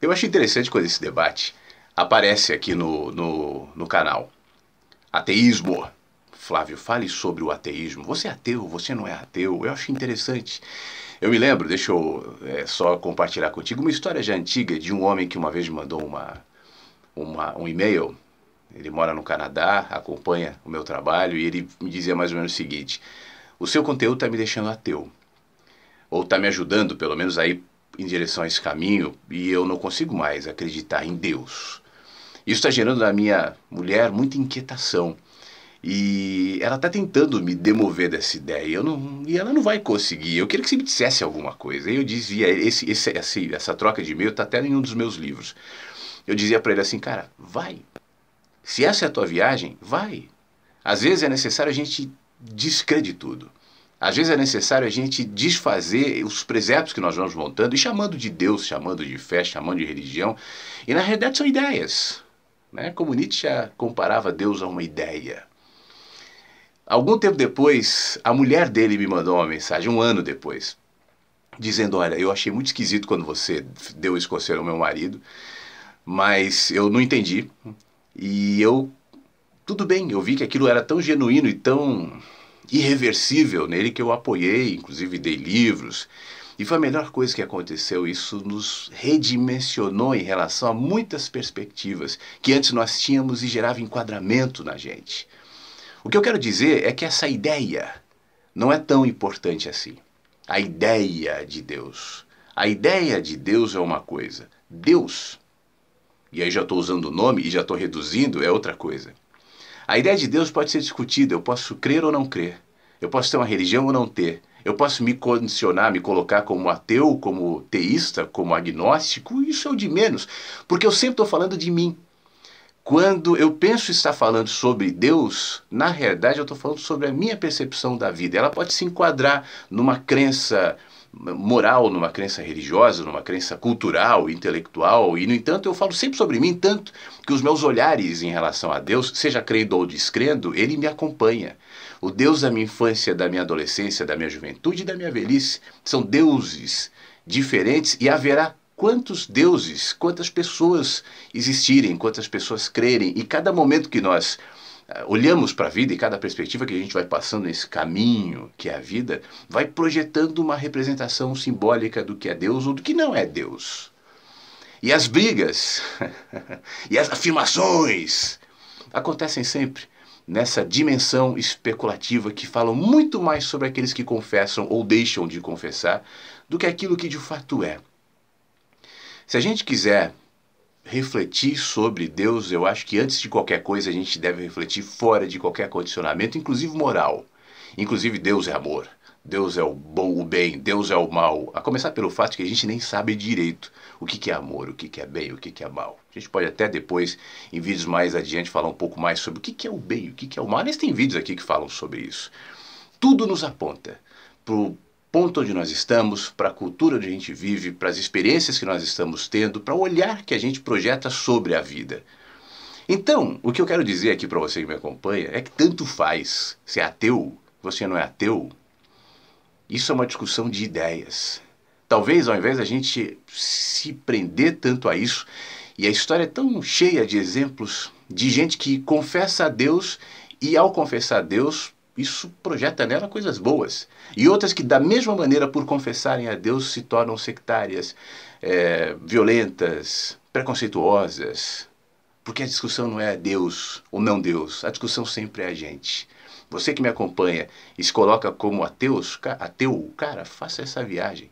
Eu acho interessante quando esse debate aparece aqui no, no, no canal. Ateísmo. Flávio, fale sobre o ateísmo. Você é ateu, você não é ateu. Eu acho interessante. Eu me lembro, deixa eu é, só compartilhar contigo, uma história já antiga de um homem que uma vez mandou uma, uma, um e-mail. Ele mora no Canadá, acompanha o meu trabalho e ele me dizia mais ou menos o seguinte: O seu conteúdo está me deixando ateu. Ou está me ajudando, pelo menos, a ir em direção a esse caminho e eu não consigo mais acreditar em Deus. Isso está gerando na minha mulher muita inquietação. E ela está tentando me demover dessa ideia. Eu não, e ela não vai conseguir. Eu queria que você me dissesse alguma coisa. Eu dizia, esse, esse, esse essa troca de e-mail está até em um dos meus livros. Eu dizia para ele assim, cara, vai. Se essa é a tua viagem, vai. Às vezes é necessário a gente descrede tudo. Às vezes é necessário a gente desfazer os presépios que nós vamos montando e chamando de Deus, chamando de fé, chamando de religião. E na realidade são ideias. Né? Como Nietzsche comparava Deus a uma ideia. Algum tempo depois, a mulher dele me mandou uma mensagem, um ano depois, dizendo: Olha, eu achei muito esquisito quando você deu esse conselho ao meu marido, mas eu não entendi. E eu. Tudo bem, eu vi que aquilo era tão genuíno e tão irreversível nele que eu apoiei, inclusive dei livros. E foi a melhor coisa que aconteceu. Isso nos redimensionou em relação a muitas perspectivas que antes nós tínhamos e gerava enquadramento na gente. O que eu quero dizer é que essa ideia não é tão importante assim. A ideia de Deus. A ideia de Deus é uma coisa. Deus, e aí já estou usando o nome e já estou reduzindo, é outra coisa. A ideia de Deus pode ser discutida, eu posso crer ou não crer, eu posso ter uma religião ou não ter, eu posso me condicionar, me colocar como ateu, como teísta, como agnóstico, isso é o de menos, porque eu sempre estou falando de mim. Quando eu penso estar falando sobre Deus, na realidade eu estou falando sobre a minha percepção da vida. Ela pode se enquadrar numa crença moral, numa crença religiosa, numa crença cultural, intelectual, e no entanto eu falo sempre sobre mim, tanto que os meus olhares em relação a Deus, seja crendo ou descrendo, ele me acompanha. O Deus da minha infância, da minha adolescência, da minha juventude e da minha velhice são deuses diferentes e haverá quantos deuses, quantas pessoas existirem, quantas pessoas crerem, e cada momento que nós eh, olhamos para a vida e cada perspectiva que a gente vai passando nesse caminho que é a vida, vai projetando uma representação simbólica do que é Deus ou do que não é Deus. E as brigas e as afirmações acontecem sempre nessa dimensão especulativa que falam muito mais sobre aqueles que confessam ou deixam de confessar do que aquilo que de fato é. Se a gente quiser refletir sobre Deus, eu acho que antes de qualquer coisa a gente deve refletir fora de qualquer condicionamento, inclusive moral. Inclusive Deus é amor, Deus é o bom, o bem, Deus é o mal. A começar pelo fato que a gente nem sabe direito o que é amor, o que é bem, o que é mal. A gente pode até depois, em vídeos mais adiante, falar um pouco mais sobre o que é o bem, o que é o mal. Aliás, tem vídeos aqui que falam sobre isso. Tudo nos aponta ponto onde nós estamos, para a cultura onde a gente vive, para as experiências que nós estamos tendo, para o olhar que a gente projeta sobre a vida. Então, o que eu quero dizer aqui para você que me acompanha é que tanto faz se é ateu, você não é ateu. Isso é uma discussão de ideias. Talvez ao invés da gente se prender tanto a isso, e a história é tão cheia de exemplos de gente que confessa a Deus e ao confessar a Deus isso projeta nela coisas boas. E outras que, da mesma maneira, por confessarem a Deus, se tornam sectárias, é, violentas, preconceituosas. Porque a discussão não é a Deus ou não Deus, a discussão sempre é a gente. Você que me acompanha e se coloca como ateus, ateu, cara, faça essa viagem.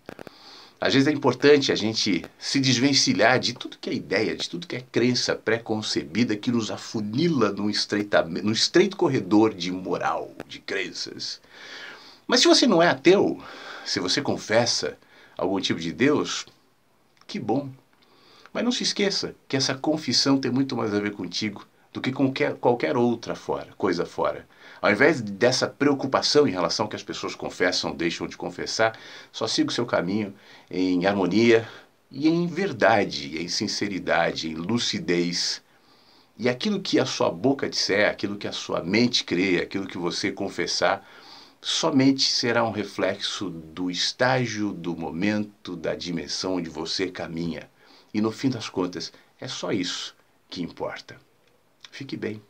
Às vezes é importante a gente se desvencilhar de tudo que é ideia, de tudo que é crença pré-concebida que nos afunila num, num estreito corredor de moral, de crenças. Mas se você não é ateu, se você confessa algum tipo de Deus, que bom. Mas não se esqueça que essa confissão tem muito mais a ver contigo do que qualquer, qualquer outra fora, coisa fora. Ao invés dessa preocupação em relação ao que as pessoas confessam, deixam de confessar, só siga o seu caminho em harmonia e em verdade, em sinceridade, em lucidez. E aquilo que a sua boca disser, aquilo que a sua mente crê, aquilo que você confessar, somente será um reflexo do estágio, do momento, da dimensão onde você caminha. E no fim das contas, é só isso que importa. Fique bem.